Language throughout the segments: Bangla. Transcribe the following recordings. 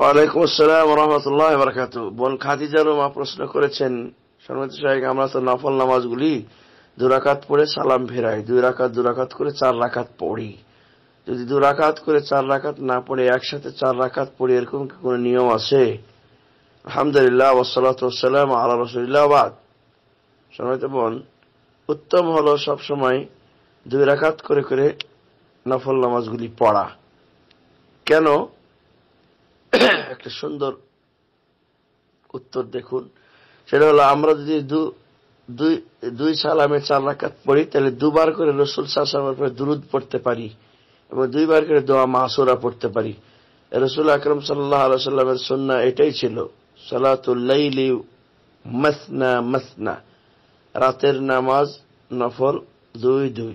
ওয়ালাইকুম আসসালাম রহমতুল্লাহ বারাকাতু বোন খাদিজার মা প্রশ্ন করেছেন সর্বত সাহেব আমরা তো নফল নামাজগুলি দুরাকাত পড়ে সালাম ফেরাই দুই রাকাত দুরাকাত করে চার রাকাত পড়ি যদি দুরাকাত করে চার রাকাত না পড়ে একসাথে চার রাকাত পড়ি এরকম কি কোনো নিয়ম আছে আলহামদুলিল্লাহ ওসালাতাম আল্লাহ রসুলিল্লাহাদ সর্বত বোন উত্তম হল সবসময় দুই রাকাত করে করে নফল নামাজগুলি পড়া কেন একটা সুন্দর উত্তর দেখুন সেটা হলো আমরা যদি দুই দুই সালামে চার রাখাত পড়ি তাহলে দুবার করে রসুল সাহসামের উপরে দুরুদ পড়তে পারি এবং দুইবার করে দোয়া মাসুরা পড়তে পারি রসুল আকরম সাল্লাহ আলাইসাল্লামের সন্না এটাই ছিল সালাতুল্লাইলি মাসনা মাসনা রাতের নামাজ নফল দুই দুই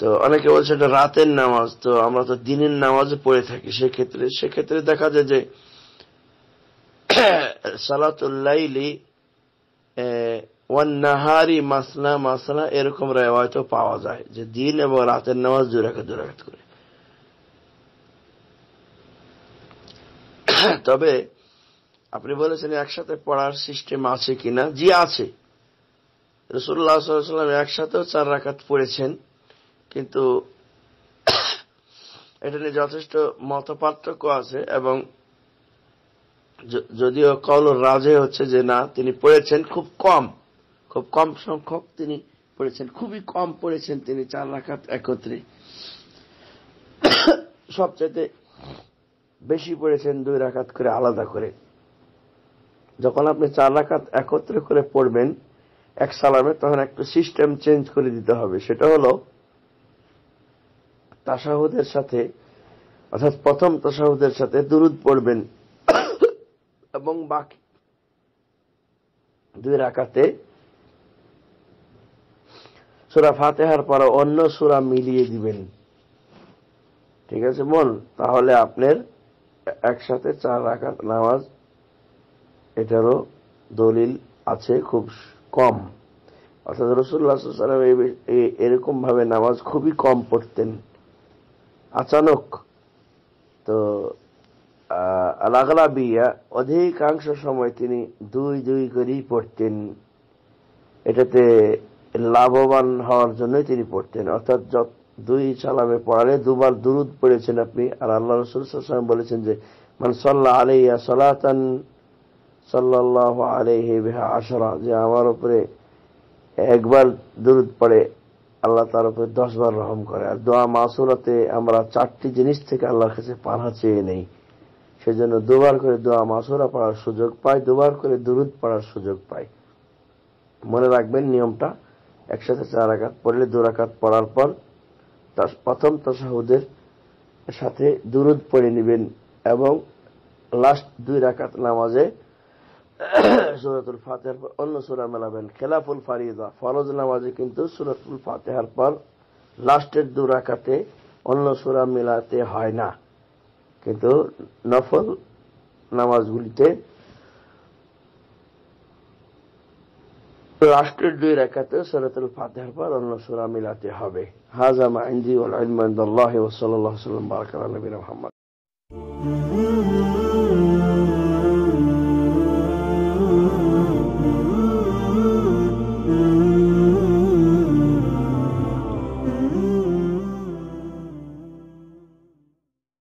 তো অনেকে বলছে এটা রাতের নামাজ তো আমরা তো দিনের নামাজে পড়ে থাকি সেক্ষেত্রে সেক্ষেত্রে দেখা যায় যে সালাতুল্লাইলি ওয়ান নাহারি মাসনা মাসনা এরকম রেওয়ায়তও পাওয়া যায় যে দিন এবং রাতের নামাজ দুরাকাত দুরাকাত করে তবে আপনি বলেছেন একসাথে পড়ার সিস্টেম আছে কিনা জি আছে রসুল্লাহ সাল্লাম একসাথেও চার রাখাত পড়েছেন কিন্তু এটা নিয়ে যথেষ্ট মত আছে এবং যদিও কল রাজে হচ্ছে যে না তিনি পড়েছেন খুব কম খুব কম সংখ্যক তিনি পড়েছেন খুবই কম পড়েছেন তিনি চার রাখাত একত্রে সবচেয়ে বেশি পড়েছেন দুই রাখাত করে আলাদা করে যখন আপনি চার রাখাত একত্রে করে পড়বেন এক সালামে তখন একটু সিস্টেম চেঞ্জ করে দিতে হবে সেটা হলো তাসাহুদের সাথে অর্থাৎ প্রথম তাসাহুদের সাথে দুরুদ পড়বেন এবং বাকি দুই রাকাতে সুরা ফাতেহার পর অন্য সুরা মিলিয়ে দিবেন ঠিক আছে বল তাহলে আপনার একসাথে চার রাখাত নামাজ এটারও দলিল আছে খুব কম অর্থাৎ রসুল্লাহ সাল্লাম এরকম ভাবে নামাজ খুবই কম পড়তেন আচানক তো আলাগলা বিয়া অধিকাংশ সময় তিনি দুই দুই করেই পড়তেন এটাতে লাভবান হওয়ার জন্যই তিনি পড়তেন অর্থাৎ যত দুই সালামে পড়ালে দুবার দুরুদ পড়েছেন আপনি আর আল্লাহ রসুল বলেছেন যে মানে সাল্লাহ আলাইয়া সলাতান সাল্লাহ আলহি বিহা আসরা যে আমার উপরে একবার দুরুদ পড়ে আল্লাহ তার উপরে দশ বার রহম করে আর দোয়া মাসুরাতে আমরা চারটি জিনিস থেকে আল্লাহর কাছে পাহা চেয়ে নেই সেজন্য দুবার করে দোয়া মাসুরা পড়ার সুযোগ পাই দুবার করে দুরুদ পড়ার সুযোগ পাই মনে রাখবেন নিয়মটা একসাথে চার আঘাত পড়লে দুরাকাত পড়ার পর প্রথম তসাহুদের সাথে দুরুদ পড়ে নেবেন এবং লাস্ট দুই রাকাত নামাজে সুরাতুল ফাতেহার পর অন্য সুরা মেলাবেন খেলাফুল ফারিদা ফরজ নামাজে কিন্তু সুরাতুল ফাতেহার পর লাস্টের দু রাকাতে অন্য সুরা মেলাতে হয় না কিন্তু নফল নামাজগুলিতে রাষ্ট্রের দুই রেখাতে সরাতুল ফাতেহার পর অন্য সুরা মিলাতে হবে হাজামা ইন্দি ওল ও সাল্লাহ সাল্লাম বারকাল নবীর মোহাম্মদ